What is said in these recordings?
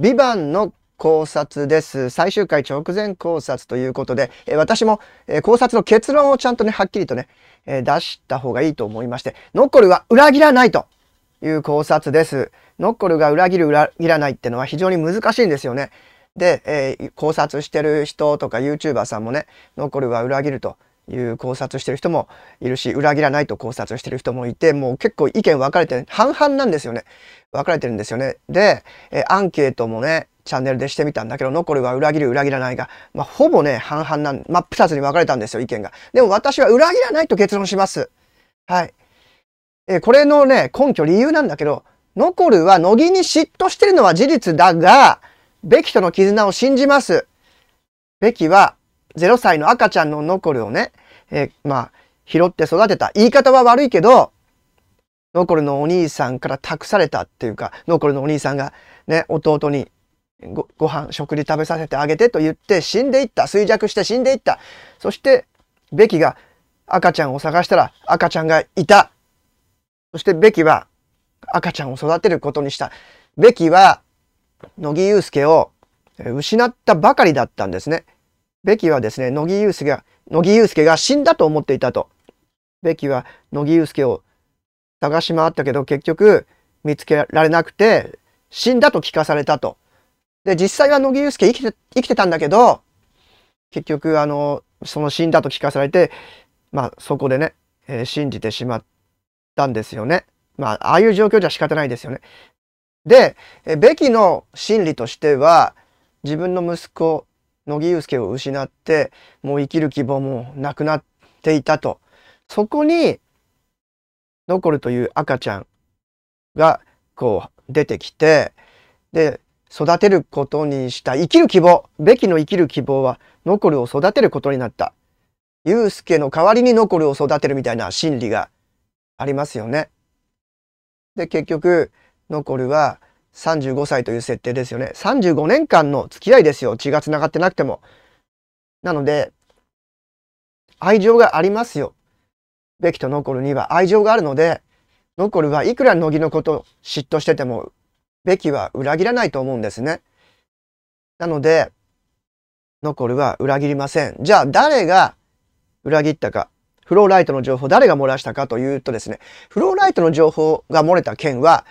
ビバの考察です。最終回直前考察ということで、え私も、え考察の結論をちゃんとね、はっきりとね、え出した方がいいと思いまして、ノッコルは裏切らないという考察です。ノッコルが裏切る裏切らないってのは非常に難しいんですよね。で、えー、考察してる人とか YouTuber さんもね、ノッコルは裏切るという考察してる人もいるし裏切らないと考察してる人もいてもう結構意見分かれて半々なんですよね分かれてるんですよね。で、えアンケートもねチャンネルでしてみたんだけど残るは裏切る裏切らないが、まあ、ほぼね半々なん真っ二つに分かれたんですよ意見が。でも私は裏切らないと結論します。はい。えこれのね根拠理由なんだけど残るは乃木に嫉妬してるのは事実だがベキとの絆を信じます。べきは0歳の赤ちゃんの残るをねえー、まあ、拾って育てた。言い方は悪いけど、ノコルのお兄さんから託されたっていうか、ノコルのお兄さんがね、弟にごご飯、食事食べさせてあげてと言って死んでいった。衰弱して死んでいった。そして、ベキが赤ちゃんを探したら赤ちゃんがいた。そしてベキは赤ちゃんを育てることにした。ベキは乃木祐介を失ったばかりだったんですね。ベキはですね、乃木祐介が乃木祐介が死んだと思っていたと。ベキは乃木祐介を探し回ったけど結局見つけられなくて死んだと聞かされたと。で、実際は乃木祐介生きて、生きてたんだけど、結局あの、その死んだと聞かされて、まあそこでね、えー、信じてしまったんですよね。まあ、ああいう状況じゃ仕方ないですよね。で、ベキの心理としては、自分の息子乃木祐介を失って、もう生きる希望もなくなっていたと。そこに、ノコルという赤ちゃんが、こう、出てきて、で、育てることにした生きる希望、べきの生きる希望は、ノコルを育てることになった。祐介の代わりにノコルを育てるみたいな心理がありますよね。で、結局、ノコルは、35歳という設定ですよね。35年間の付き合いですよ。血が繋がってなくても。なので、愛情がありますよ。ベキとノコルには愛情があるので、ノコルはいくら乃木のことを嫉妬してても、ベキは裏切らないと思うんですね。なので、ノコルは裏切りません。じゃあ誰が裏切ったか。フローライトの情報、誰が漏らしたかというとですね、フローライトの情報が漏れた件は、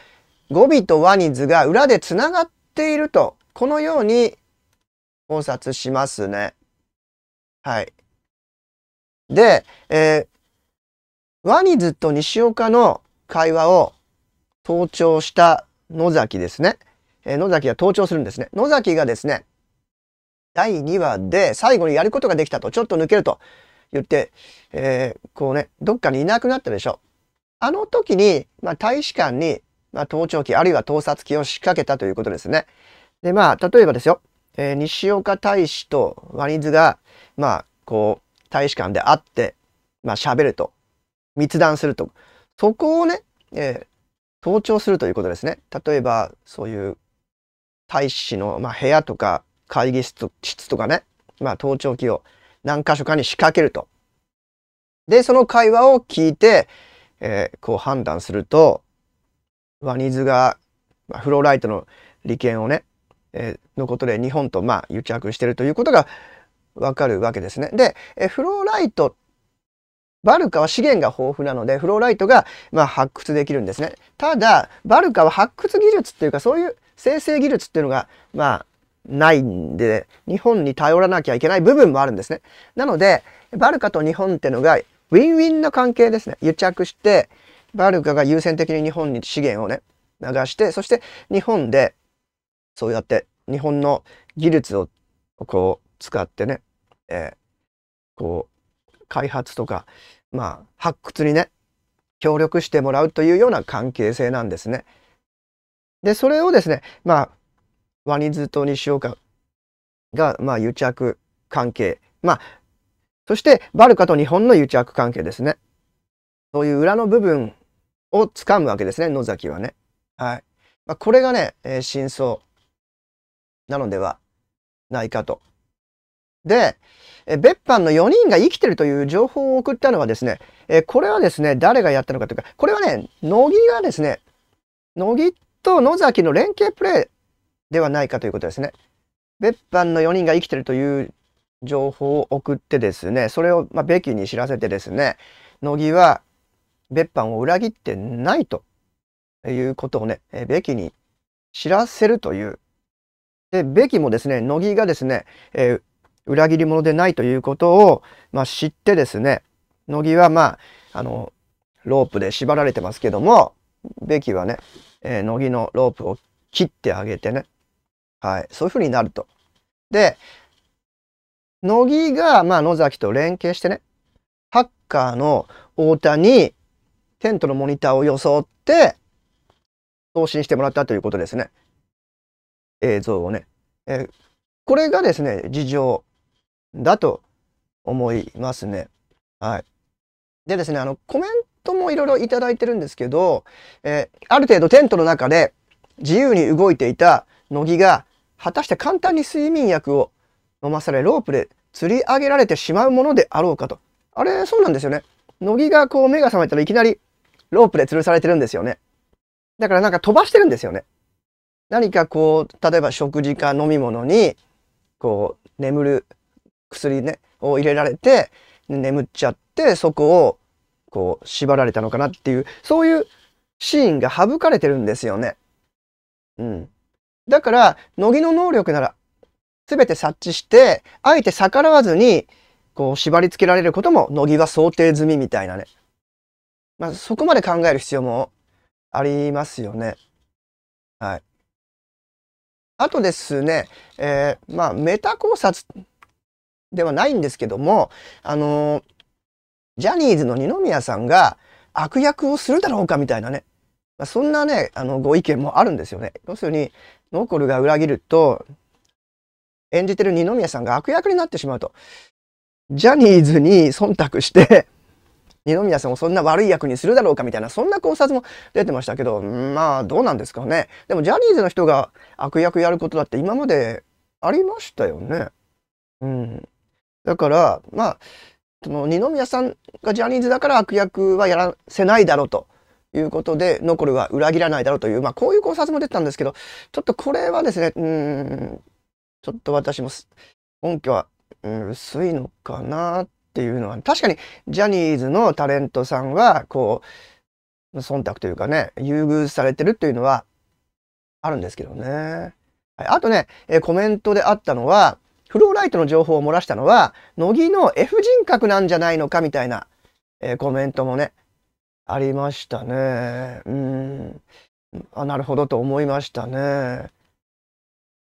語尾とワニズが裏でつながっていると、このように考察しますね。はい。で、えー、ワニズと西岡の会話を盗聴した野崎ですね。えー、野崎が盗聴するんですね。野崎がですね、第2話で最後にやることができたと、ちょっと抜けると言って、えー、こうね、どっかにいなくなったでしょ。あの時に、まあ、大使館にまあ、盗聴器あるいは盗撮器を仕掛けたということですね。で、まあ、例えばですよ、えー、西岡大使とワニズが、まあ、こう、大使館で会って、まあ、喋ると。密談すると。そこをね、えー、盗聴するということですね。例えば、そういう大使の、まあ、部屋とか会議室とかね、まあ、盗聴器を何箇所かに仕掛けると。で、その会話を聞いて、えー、こう判断すると、ワニズがフローライトの利権をね、えー、のことで日本とまあ癒着してるということがわかるわけですね。で、えフローライトバルカは資源が豊富なのでフローライトがまあ発掘できるんですね。ただバルカは発掘技術っていうかそういう生成技術っていうのがまあないんで日本に頼らなきゃいけない部分もあるんですね。なのでバルカと日本っていうのがウィンウィンの関係ですね。癒着してバルカが優先的に日本に資源をね、流して、そして日本で、そうやって日本の技術をこう使ってね、えー、こう、開発とか、まあ、発掘にね、協力してもらうというような関係性なんですね。で、それをですね、まあ、ワニズと西岡が、まあ、癒着関係。まあ、そして、バルカと日本の癒着関係ですね。そういう裏の部分を掴むわけですね、野崎はね。はい。まあ、これがね、えー、真相なのではないかと。で、え別班の4人が生きてるという情報を送ったのはですね、えこれはですね、誰がやったのかというか、これはね、乃木がですね、乃木と野崎の連携プレーではないかということですね。別班の4人が生きてるという情報を送ってですね、それを、まあ、ベキに知らせてですね、乃木は別班を裏切ってないということをね、べきに知らせるという。で、べきもですね、乃木がですね、えー、裏切り者でないということを、まあ、知ってですね、乃木はまあ、あの、ロープで縛られてますけども、べきはね、えー、乃木のロープを切ってあげてね、はい、そういうふうになると。で、乃木が、まあ、野崎と連携してね、ハッカーの太田にテントのモニターを装って、送信してもらったということですね。映像をね。えー、これがですね、事情だと思いますね。はい。でですね、あの、コメントもいろいろいただいてるんですけど、えー、ある程度テントの中で自由に動いていた乃木が、果たして簡単に睡眠薬を飲まされ、ロープで釣り上げられてしまうものであろうかと。あれ、そうなんですよね。乃木がこう目が覚めたらいきなりロープで吊るされてるんですよね。だからなんか飛ばしてるんですよね。何かこう、例えば食事か飲み物に、こう、眠る薬ね、を入れられて、眠っちゃって、そこを、こう、縛られたのかなっていう、そういうシーンが省かれてるんですよね。うん。だから、乃木の能力なら、すべて察知して、あえて逆らわずに、こう、縛り付けられることも、乃木は想定済みみたいなね。まあ、そこまで考える必要もありますよね。はい。あとですね、えー、まあ、メタ考察ではないんですけども、あのー、ジャニーズの二宮さんが悪役をするだろうかみたいなね、まあ、そんなね、あの、ご意見もあるんですよね。要するに、ノーコルが裏切ると、演じてる二宮さんが悪役になってしまうと。ジャニーズに忖度して二宮さんをそんな悪い役にするだろうかみたいなそんな考察も出てましたけどまあどうなんですかねでもジャニーズの人が悪役やることだって今までありましたよね。うん、だからまあその二宮さんがジャニーズだから悪役はやらせないだろうということで残るは裏切らないだろうという、まあ、こういう考察も出てたんですけどちょっとこれはですねうんちょっと私も根拠は、うん、薄いのかなっていうのは、確かにジャニーズのタレントさんは、こう、忖度というかね、優遇されてるっていうのはあるんですけどね。はい、あとね、えコメントであったのは、フローライトの情報を漏らしたのは、乃木の F 人格なんじゃないのかみたいな、えコメントもね、ありましたね。うん。あ、なるほどと思いましたね。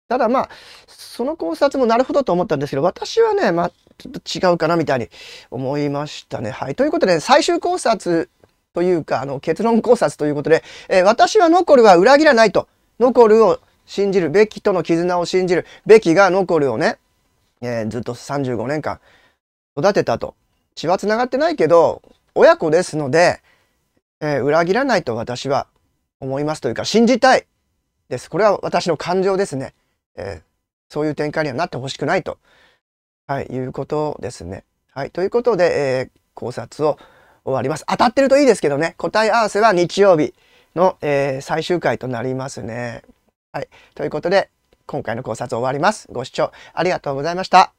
ただまあ、その考察もなるほどと思ったんですけど、私はね、ちょっと違うかなみたいに思いましたね。はい。ということで、最終考察というか、あの、結論考察ということで、えー、私はノコルは裏切らないと。ノコルを信じる。べきとの絆を信じる。べきがノコルをね、えー、ずっと35年間育てたと。血は繋がってないけど、親子ですので、えー、裏切らないと私は思いますというか、信じたいです。これは私の感情ですね。えそういう展開にはなってほしくないとはい、いうことですね。はい、ということで、えー、考察を終わります。当たってるといいですけどね、答え合わせは日曜日の、えー、最終回となりますね。はい、ということで、今回の考察を終わります。ご視聴ありがとうございました。